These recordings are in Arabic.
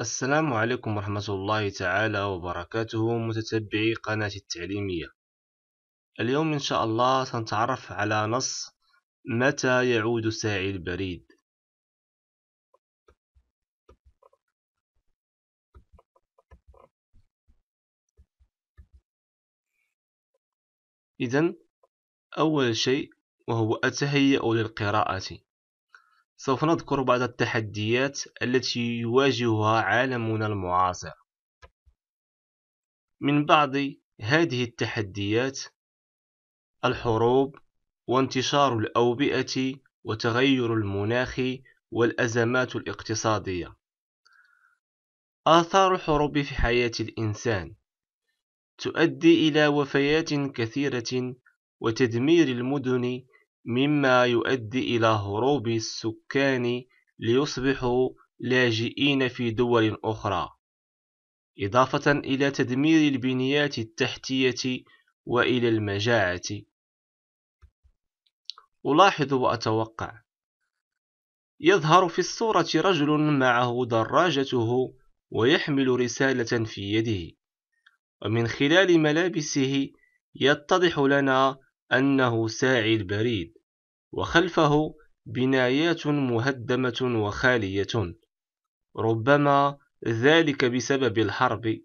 السلام عليكم ورحمة الله تعالى وبركاته متتبعي قناة التعليمية اليوم إن شاء الله سنتعرف على نص متى يعود ساعي البريد إذا أول شيء وهو أتهيأ للقراءة سوف نذكر بعض التحديات التي يواجهها عالمنا المعاصر من بعض هذه التحديات الحروب وانتشار الأوبئة وتغير المناخ والأزمات الاقتصادية آثار الحروب في حياة الإنسان تؤدي إلى وفيات كثيرة وتدمير المدن مما يؤدي إلى هروب السكان ليصبحوا لاجئين في دول أخرى إضافة إلى تدمير البنيات التحتية وإلى المجاعة ألاحظ وأتوقع يظهر في الصورة رجل معه دراجته ويحمل رسالة في يده ومن خلال ملابسه يتضح لنا أنه ساعي البريد وخلفه بنايات مهدمة وخالية ربما ذلك بسبب الحرب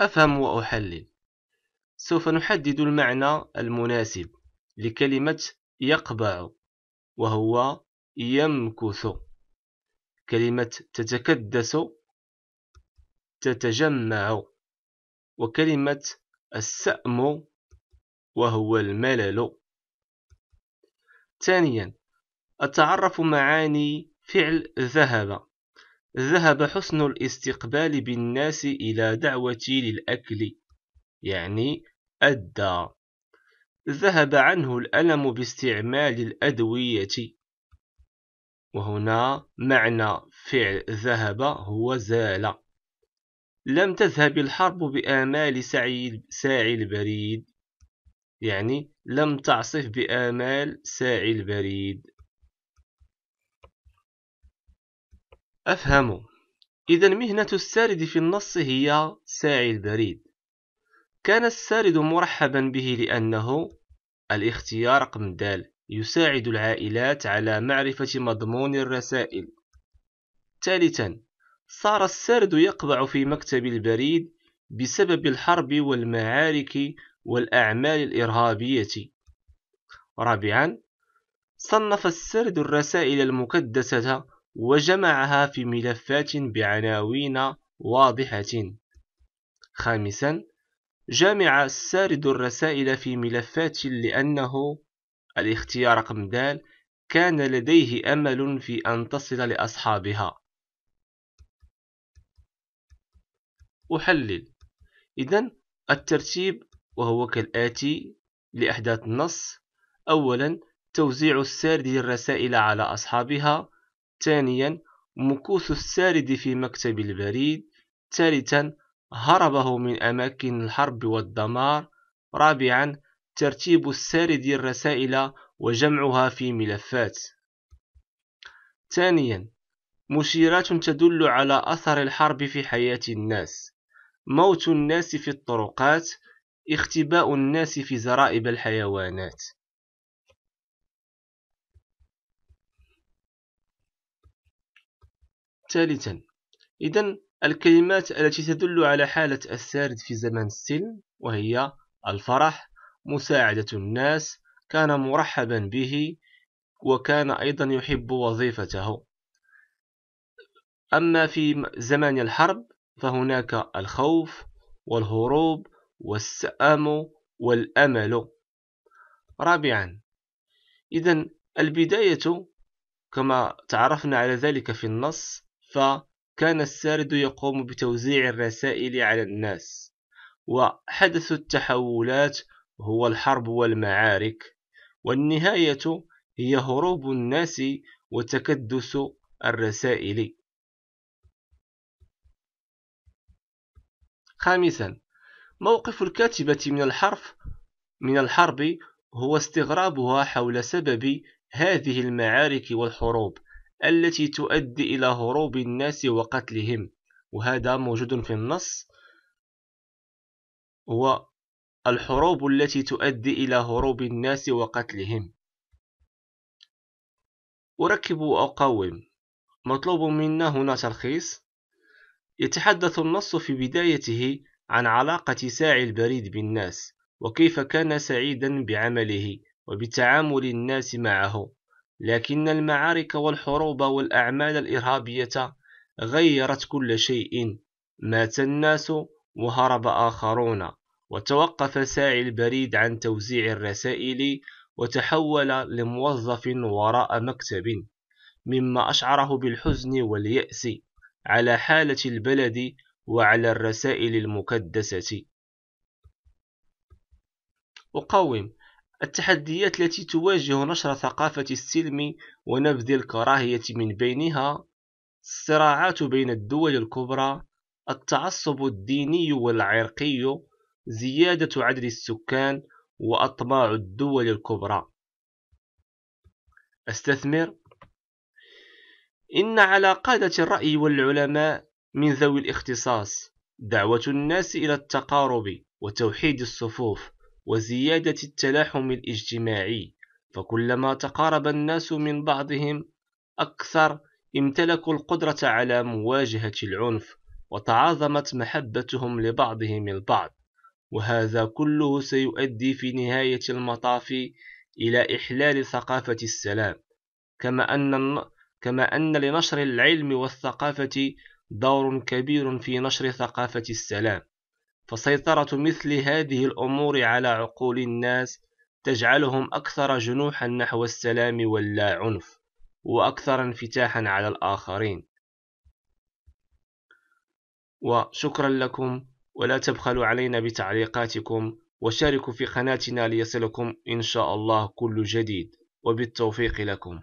أفهم وأحلل سوف نحدد المعنى المناسب لكلمة يقبع وهو يمكث كلمة تتكدس تتجمع وكلمة السأم وهو الملل ثانيا التعرف معاني فعل ذهب ذهب حسن الاستقبال بالناس إلى دعوتي للأكل يعني أدى ذهب عنه الألم باستعمال الأدوية وهنا معنى فعل ذهب هو زال لم تذهب الحرب بآمال سعي, ساعي البريد يعني لم تعصف بآمال ساعي البريد أفهم إذا مهنة السارد في النص هي ساعي البريد كان السارد مرحبا به لأنه الاختيار رقم د يساعد العائلات على معرفة مضمون الرسائل ثالثا صار السرد يقبع في مكتب البريد بسبب الحرب والمعارك والأعمال الإرهابية رابعا صنف السرد الرسائل المكدسة وجمعها في ملفات بعناوين واضحة خامسا جمع السارد الرسائل في ملفات لأنه الاختيار رقم دال كان لديه أمل في أن تصل لأصحابها أحلل إذا الترتيب وهو كالآتي لأحداث النص أولا توزيع السارد للرسائل على أصحابها ثانيا مكوث السارد في مكتب البريد ثالثا هربه من أماكن الحرب والدمار رابعا ترتيب السارد الرسائل وجمعها في ملفات ثانيا مشيرات تدل على أثر الحرب في حياة الناس موت الناس في الطرقات اختباء الناس في زرائب الحيوانات ثالثا إذا الكلمات التي تدل على حالة السارد في زمن السلم وهي الفرح مساعدة الناس كان مرحبا به وكان أيضا يحب وظيفته أما في زمن الحرب فهناك الخوف والهروب والسأم والأمل رابعا إذا البداية كما تعرفنا على ذلك في النص فكان السارد يقوم بتوزيع الرسائل على الناس وحدث التحولات هو الحرب والمعارك والنهاية هي هروب الناس وتكدس الرسائل خامسا موقف الكاتبة من الحرف من الحرب هو استغرابها حول سبب هذه المعارك والحروب التي تؤدي إلى هروب الناس وقتلهم وهذا موجود في النص هو الحروب التي تؤدي إلى هروب الناس وقتلهم أركب وأقوم مطلوب منا هنا تلخيص يتحدث النص في بدايته عن علاقة ساعي البريد بالناس وكيف كان سعيدا بعمله وبتعامل الناس معه لكن المعارك والحروب والأعمال الإرهابية غيرت كل شيء مات الناس وهرب آخرون وتوقف ساعي البريد عن توزيع الرسائل وتحول لموظف وراء مكتب مما أشعره بالحزن واليأس على حالة البلد وعلى الرسائل المكدسة أقاوم التحديات التي تواجه نشر ثقافة السلم ونبذ الكراهية من بينها الصراعات بين الدول الكبرى التعصب الديني والعرقي زيادة عدد السكان وأطماع الدول الكبرى استثمر إن على قادة الرأي والعلماء من ذوي الاختصاص دعوة الناس إلى التقارب وتوحيد الصفوف وزيادة التلاحم الاجتماعي فكلما تقارب الناس من بعضهم أكثر امتلكوا القدرة على مواجهة العنف وتعاظمت محبتهم لبعضهم البعض وهذا كله سيؤدي في نهاية المطاف إلى إحلال ثقافة السلام كما أن كما أن لنشر العلم والثقافة دور كبير في نشر ثقافة السلام فسيطرة مثل هذه الأمور على عقول الناس تجعلهم أكثر جنوحا نحو السلام واللا عنف وأكثر انفتاحا على الآخرين وشكرا لكم ولا تبخلوا علينا بتعليقاتكم وشاركوا في قناتنا ليصلكم إن شاء الله كل جديد وبالتوفيق لكم